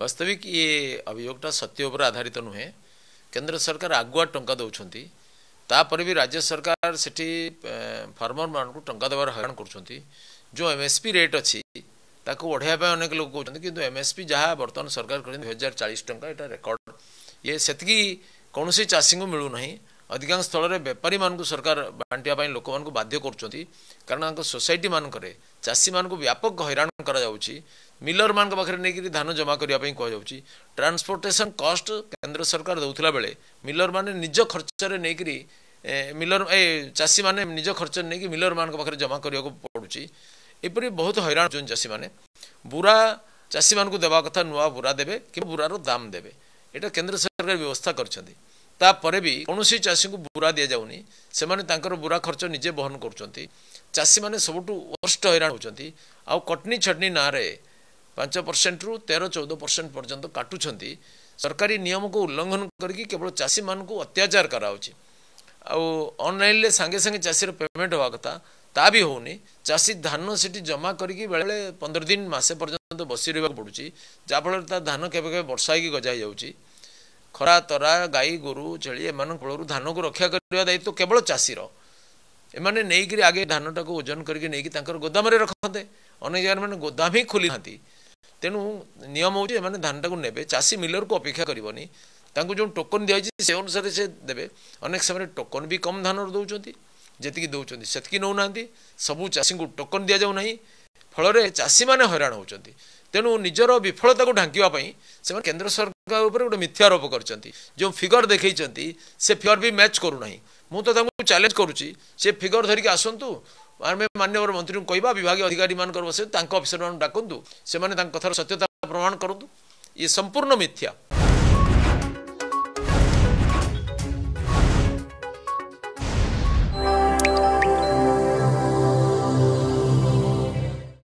वास्तविक ये अभियोगटा सत्य उपर आधारित नुहे केन्द्र सरकार आगुआ टा दौरान तापर भी राज्य सरकार से फार्मर मानक टा देवार हरण कर जो एम एस पी रेट अच्छी बढ़ावापी अनेक लोग कहते कि एम एस पी जहाँ बर्तमान सरकार कर हजार चालीस टाँग ये रेकर्ड ये से कौन चाषी को मिलूना ଅଧିକାଂଶ ସ୍ଥଳରେ ବେପାରୀମାନଙ୍କୁ ସରକାର ବାଣ୍ଟିବା ପାଇଁ ଲୋକମାନଙ୍କୁ ବାଧ୍ୟ କରୁଛନ୍ତି କାରଣ ତାଙ୍କ ସୋସାଇଟିମାନଙ୍କରେ ଚାଷୀମାନଙ୍କୁ ବ୍ୟାପକ ହଇରାଣ କରାଯାଉଛି ମିଲରମାନଙ୍କ ପାଖରେ ନେଇକରି ଧାନ ଜମା କରିବା ପାଇଁ କୁହାଯାଉଛି ଟ୍ରାନ୍ସପୋର୍ଟେସନ୍ କଷ୍ଟ କେନ୍ଦ୍ର ସରକାର ଦେଉଥିଲା ବେଳେ ମିଲରମାନେ ନିଜ ଖର୍ଚ୍ଚରେ ନେଇକରି ମିଲର ଏ ଚାଷୀମାନେ ନିଜ ଖର୍ଚ୍ଚରେ ନେଇକି ମିଲରମାନଙ୍କ ପାଖରେ ଜମା କରିବାକୁ ପଡ଼ୁଛି ଏପରି ବହୁତ ହଇରାଣ ହେଉଛନ୍ତି ଚାଷୀମାନେ ବୁରା ଚାଷୀମାନଙ୍କୁ ଦେବା କଥା ନୂଆ ବୁରା ଦେବେ କିମ୍ବା ବୁରାର ଦାମ ଦେବେ ଏଇଟା କେନ୍ଦ୍ର ସରକାର ବ୍ୟବସ୍ଥା କରିଛନ୍ତି ତାପରେ ବି କୌଣସି ଚାଷୀଙ୍କୁ ବୁରା ଦିଆଯାଉନି ସେମାନେ ତାଙ୍କର ବୁରା ଖର୍ଚ୍ଚ ନିଜେ ବହନ କରୁଛନ୍ତି ଚାଷୀମାନେ ସବୁଠୁ ୱଷ୍ଟ ହଇରାଣ ହେଉଛନ୍ତି ଆଉ କଟନୀ ଛଟନୀ ନାଁରେ ପାଞ୍ଚ ପରସେଣ୍ଟରୁ ତେର ଚଉଦ ପରସେଣ୍ଟ ପର୍ଯ୍ୟନ୍ତ କାଟୁଛନ୍ତି ସରକାରୀ ନିୟମକୁ ଉଲ୍ଲଙ୍ଘନ କରିକି କେବଳ ଚାଷୀମାନଙ୍କୁ ଅତ୍ୟାଚାର କରାହେଉଛି ଆଉ ଅନଲାଇନ୍ରେ ସାଙ୍ଗେ ସାଙ୍ଗେ ଚାଷୀର ପେମେଣ୍ଟ ହେବା କଥା ତା ବି ହେଉନି ଚାଷୀ ଧାନ ସେଠି ଜମା କରିକି ବେଳେବେଳେ ପନ୍ଦର ଦିନ ମାସେ ପର୍ଯ୍ୟନ୍ତ ବସି ରହିବାକୁ ପଡ଼ୁଛି ଯାହାଫଳରେ ତା ଧାନ କେବେ କେବେ ବର୍ଷା ହେଇକି ଗଜା ହେଇଯାଉଛି ଖରା ତରା ଗାଈ ଗୋରୁ ଛେଳି ଏମାନଙ୍କ କୂଳରୁ ଧାନକୁ ରକ୍ଷା କରିବା ଦାୟିତ୍ୱ କେବଳ ଚାଷୀର ଏମାନେ ନେଇକରି ଆଗେ ଧାନଟାକୁ ଓଜନ କରିକି ନେଇକି ତାଙ୍କର ଗୋଦାମରେ ରଖନ୍ତେ ଅନେକ ଜାଗାରେ ମାନେ ଗୋଦାମ ହିଁ ଖୋଲିଥାନ୍ତି ତେଣୁ ନିୟମ ହେଉଛି ଏମାନେ ଧାନଟାକୁ ନେବେ ଚାଷୀ ମିଲରକୁ ଅପେକ୍ଷା କରିବନି ତାଙ୍କୁ ଯେଉଁ ଟୋକନ୍ ଦିଆଯାଇଛି ସେ ଅନୁସାରେ ସେ ଦେବେ ଅନେକ ସମୟରେ ଟୋକନ୍ ବି କମ୍ ଧାନର ଦେଉଛନ୍ତି ଯେତିକି ଦେଉଛନ୍ତି ସେତିକି ନେଉନାହାନ୍ତି ସବୁ ଚାଷୀଙ୍କୁ ଟୋକନ୍ ଦିଆଯାଉ ନାହିଁ ଫଳରେ ଚାଷୀମାନେ ହଇରାଣ ହେଉଛନ୍ତି तेणु निजर विफलताको ढाङ्वा केन्द्र सरकार गए्याारोप जो फिगर देखै फिगर भी मैच गरु नै म त्यालेन्ज गरु फिगर धरिक आसन्तु आमे मान्य मन्त्री विभाग अधिकारी अफिसर मकै त कथार सत्यता प्रमाण गरु ये सम्पूर्ण मिथ्या